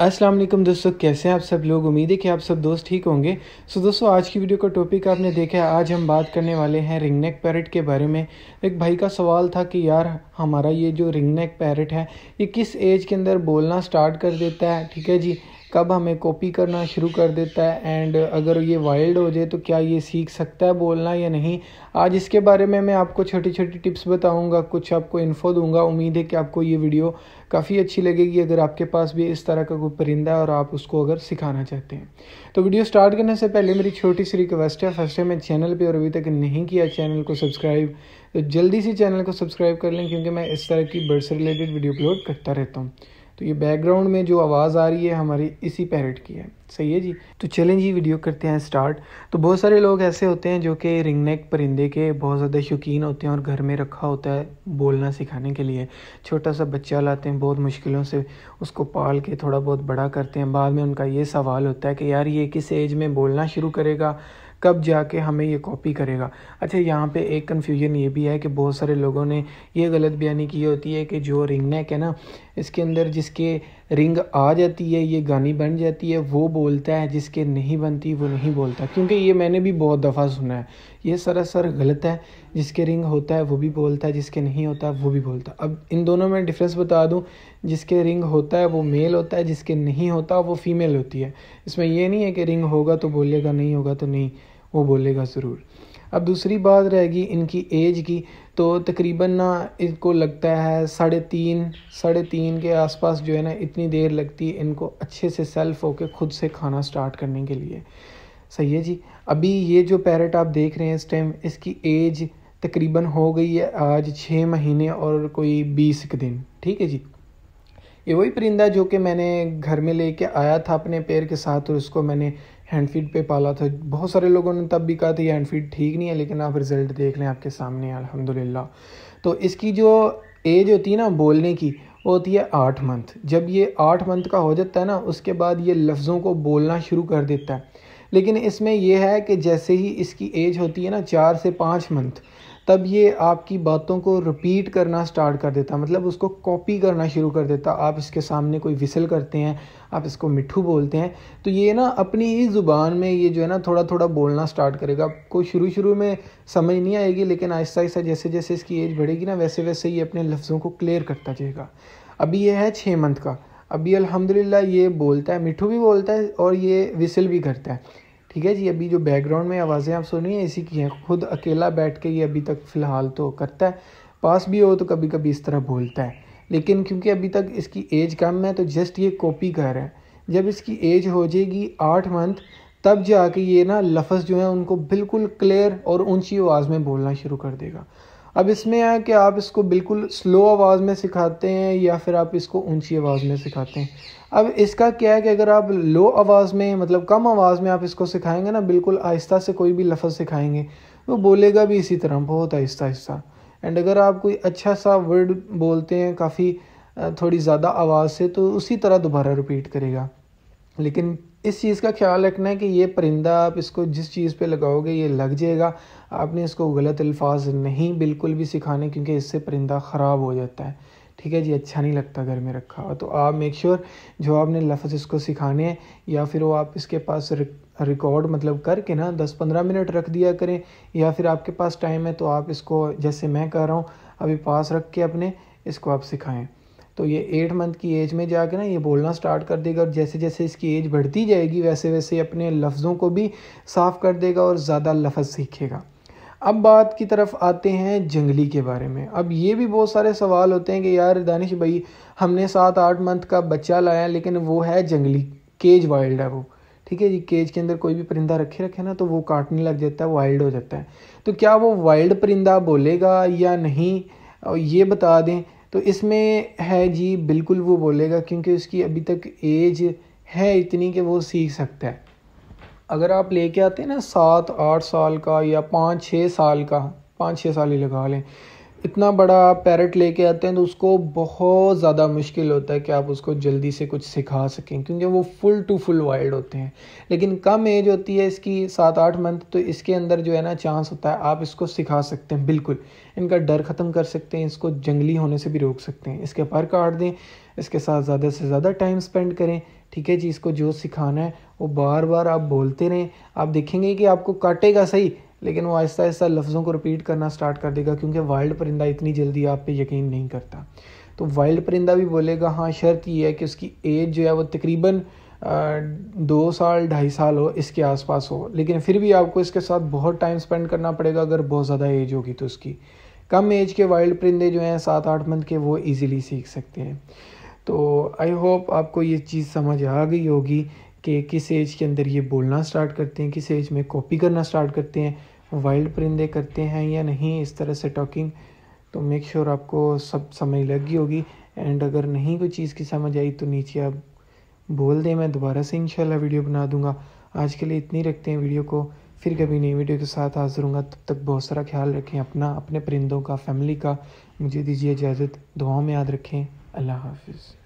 अस्सलाम वालेकुम दोस्तों कैसे हैं आप सब लोग उम्मीद है कि आप सब दोस्त ठीक होंगे सो दोस्तों आज की वीडियो का टॉपिक आपने देखा है आज हम बात करने वाले हैं रिंगनेक पैरेट पैरट के बारे में एक भाई का सवाल था कि यार हमारा ये जो रिंगनेक पैरट है ये किस एज के अंदर बोलना स्टार्ट कर देता है ठीक है जी कब हमें कॉपी करना शुरू कर देता है एंड अगर ये वाइल्ड हो जाए तो क्या ये सीख सकता है बोलना या नहीं आज इसके बारे में मैं आपको छोटी छोटी टिप्स बताऊंगा कुछ आपको इन्फो दूंगा उम्मीद है कि आपको ये वीडियो काफ़ी अच्छी लगेगी अगर आपके पास भी इस तरह का कोई परिंदा है और आप उसको अगर सिखाना चाहते हैं तो वीडियो स्टार्ट करने से पहले मेरी छोटी सी रिक्वेस्ट है फर्स्ट टाइम मैं चैनल पर और अभी तक नहीं किया चैनल को सब्सक्राइब तो जल्दी से चैनल को सब्सक्राइब कर लें क्योंकि मैं इस तरह की बर्ड से रिलेटेड वीडियो अपलोड करता रहता हूँ तो ये बैकग्राउंड में जो आवाज़ आ रही है हमारी इसी पैरट की है सही है जी तो चलें जी वीडियो करते हैं स्टार्ट तो बहुत सारे लोग ऐसे होते हैं जो कि रिंग नेक परिंदे के बहुत ज़्यादा शौकीन होते हैं और घर में रखा होता है बोलना सिखाने के लिए छोटा सा बच्चा लाते हैं बहुत मुश्किलों से उसको पाल के थोड़ा बहुत बड़ा करते हैं बाद में उनका ये सवाल होता है कि यार ये किस एज में बोलना शुरू करेगा तब जाके हमें ये कॉपी करेगा अच्छा यहाँ पे एक कन्फ्यूजन ये भी है कि बहुत सारे लोगों ने ये गलत बयानी की होती है कि जो रिंग नेक है ना इसके अंदर जिसके रिंग आ जाती है ये गानी बन जाती है वो बोलता है जिसके नहीं बनती वो नहीं बोलता क्योंकि ये मैंने भी बहुत दफ़ा सुना है ये सरासर गलत है जिसके रिंग होता है वो भी बोलता है जिसके नहीं होता वो भी बोलता अब इन दोनों में डिफ़्रेंस बता दूँ जिसके रिंग होता है वो मेल होता है जिसके नहीं होता वो फीमेल होती है इसमें यह नहीं है कि रिंग होगा तो बोलेगा नहीं होगा तो नहीं वो बोलेगा ज़रूर अब दूसरी बात रहेगी इनकी एज की तो तकरीबन ना इनको लगता है साढ़े तीन साढ़े तीन के आसपास जो है ना इतनी देर लगती है इनको अच्छे से सेल्फ होके खुद से खाना स्टार्ट करने के लिए सही है जी अभी ये जो पैरट आप देख रहे हैं इस टाइम इसकी एज तकरीबन हो गई है आज छः महीने और कोई बीस के दिन ठीक है जी ये वही परिंदा जो कि मैंने घर में लेके आया था अपने पैर के साथ और उसको मैंने हैंड फीड पे पाला था बहुत सारे लोगों ने तब भी कहा था ये हैंड फीड ठीक नहीं है लेकिन आप रिज़ल्ट देख लें आपके सामने अल्हम्दुलिल्लाह तो इसकी जो एज होती है ना बोलने की वो होती है आठ मंथ जब ये आठ मंथ का हो जाता है ना उसके बाद ये लफ्ज़ों को बोलना शुरू कर देता है लेकिन इसमें यह है कि जैसे ही इसकी एज होती है ना चार से पाँच मंथ तब ये आपकी बातों को रिपीट करना स्टार्ट कर देता मतलब उसको कॉपी करना शुरू कर देता आप इसके सामने कोई विसल करते हैं आप इसको मिठू बोलते हैं तो ये ना अपनी ही ज़ुबान में ये जो है ना थोड़ा थोड़ा बोलना स्टार्ट करेगा आपको शुरू शुरू में समझ नहीं आएगी लेकिन आहिस्ता आहिस्ता जैसे जैसे इसकी एज बढ़ेगी ना वैसे वैसे ये अपने लफ्ज़ों को क्लियर करता जाएगा अभी ये है छः मंथ का अभी अलहमदिल्ला ये बोलता है मिठू भी बोलता है और ये विसल भी करता है ठीक है जी अभी जो बैकग्राउंड में आवाज़ें आप सुन रही हैं इसी की हैं खुद अकेला बैठ के ये अभी तक फ़िलहाल तो करता है पास भी हो तो कभी कभी इस तरह बोलता है लेकिन क्योंकि अभी तक इसकी एज कम है तो जस्ट ये कॉपी कर रहा है जब इसकी एज हो जाएगी आठ मंथ तब जाके ये ना लफ्ज़ जो है उनको बिल्कुल क्लियर और ऊंची आवाज़ में बोलना शुरू कर देगा अब इसमें है कि आप इसको बिल्कुल स्लो आवाज़ में सिखाते हैं या फिर आप इसको ऊंची आवाज़ में सिखाते हैं अब इसका क्या है कि अगर आप लो आवाज़ में मतलब कम आवाज़ में आप इसको सिखाएंगे ना बिल्कुल आहिस्ता से कोई भी लफ्ज़ सिखाएंगे वो बोलेगा भी इसी तरह बहुत आहिस्ता आहिस्ता एंड अगर आप कोई अच्छा सा वर्ड बोलते हैं काफ़ी थोड़ी ज़्यादा आवाज़ से तो उसी तरह दोबारा रिपीट करेगा लेकिन इस चीज़ का ख्याल रखना है कि ये परिंदा आप इसको जिस चीज़ पे लगाओगे ये लग जाएगा आपने इसको गलत अल्फाज नहीं बिल्कुल भी सिखाने क्योंकि इससे परिंदा ख़राब हो जाता है ठीक है जी अच्छा नहीं लगता घर में रखा हुआ तो आप मेक श्योर जो आपने लफ्ज़ इसको सिखाने हैं या फिर वो आप इसके पास रिकॉर्ड मतलब करके ना दस पंद्रह मिनट रख दिया करें या फिर आपके पास टाइम है तो आप इसको जैसे मैं कर रहा हूँ अभी पास रख के अपने इसको आप सिखाएँ तो ये एट मंथ की एज में जाके ना ये बोलना स्टार्ट कर देगा और जैसे जैसे इसकी एज बढ़ती जाएगी वैसे वैसे अपने लफ्ज़ों को भी साफ़ कर देगा और ज़्यादा लफ्ज़ सीखेगा अब बात की तरफ आते हैं जंगली के बारे में अब ये भी बहुत सारे सवाल होते हैं कि यार दानिश भाई हमने सात आठ मंथ का बच्चा लाया लेकिन वो है जंगली केज वाइल्ड है वो ठीक है जी केज के अंदर कोई भी परिंदा रखे रखे ना तो वो काटने लग जाता है वाइल्ड हो जाता है तो क्या वो वाइल्ड परिंदा बोलेगा या नहीं ये बता दें तो इसमें है जी बिल्कुल वो बोलेगा क्योंकि उसकी अभी तक एज है इतनी कि वो सीख सकता है अगर आप लेके आते हैं ना सात आठ साल का या पाँच छः साल का पाँच छः साल ही लगा लें इतना बड़ा पैरट लेके आते हैं तो उसको बहुत ज़्यादा मुश्किल होता है कि आप उसको जल्दी से कुछ सिखा सकें क्योंकि वो फुल टू फुल वाइल्ड होते हैं लेकिन कम एज होती है इसकी सात आठ मंथ तो इसके अंदर जो है ना चांस होता है आप इसको सिखा सकते हैं बिल्कुल इनका डर ख़त्म कर सकते हैं इसको जंगली होने से भी रोक सकते हैं इसके पर काट दें इसके साथ ज़्यादा से ज़्यादा टाइम स्पेंड करें ठीक है जी इसको जो सिखाना है वो बार बार आप बोलते रहें आप देखेंगे कि आपको काटेगा सही लेकिन वो आहिस्ता आहिस्ता लफ्ज़ों को रिपीट करना स्टार्ट कर देगा क्योंकि वाइल्ड परिंदा इतनी जल्दी आप पे यकीन नहीं करता तो वाइल्ड परिंदा भी बोलेगा हाँ शर्त ये है कि उसकी एज जो है वो तकरीबन दो साल ढाई साल हो इसके आसपास हो लेकिन फिर भी आपको इसके साथ बहुत टाइम स्पेंड करना पड़ेगा अगर बहुत ज़्यादा एज होगी तो उसकी कम एज के वाइल्ड परिंदे जो हैं सात आठ मंथ के वो ईज़िली सीख सकते हैं तो आई होप आपको ये चीज़ समझ आ गई होगी कि किस एज के अंदर ये बोलना स्टार्ट करते हैं किस एज में कॉपी करना स्टार्ट करते हैं वाइल्ड परिंदे करते हैं या नहीं इस तरह से टॉकिंग तो मेक श्योर sure आपको सब समझ लगी होगी एंड अगर नहीं कोई चीज़ की समझ आई तो नीचे आप बोल दें मैं दोबारा से इंशाल्लाह वीडियो बना दूंगा आज के लिए इतनी रखते हैं वीडियो को फिर कभी नई वीडियो के साथ हाजिर हूँगा तब तक बहुत सारा ख्याल रखें अपना अपने परिंदों का फैमिली का मुझे दीजिए इजाज़त दुआओं में याद रखें अल्लाह हाफिज़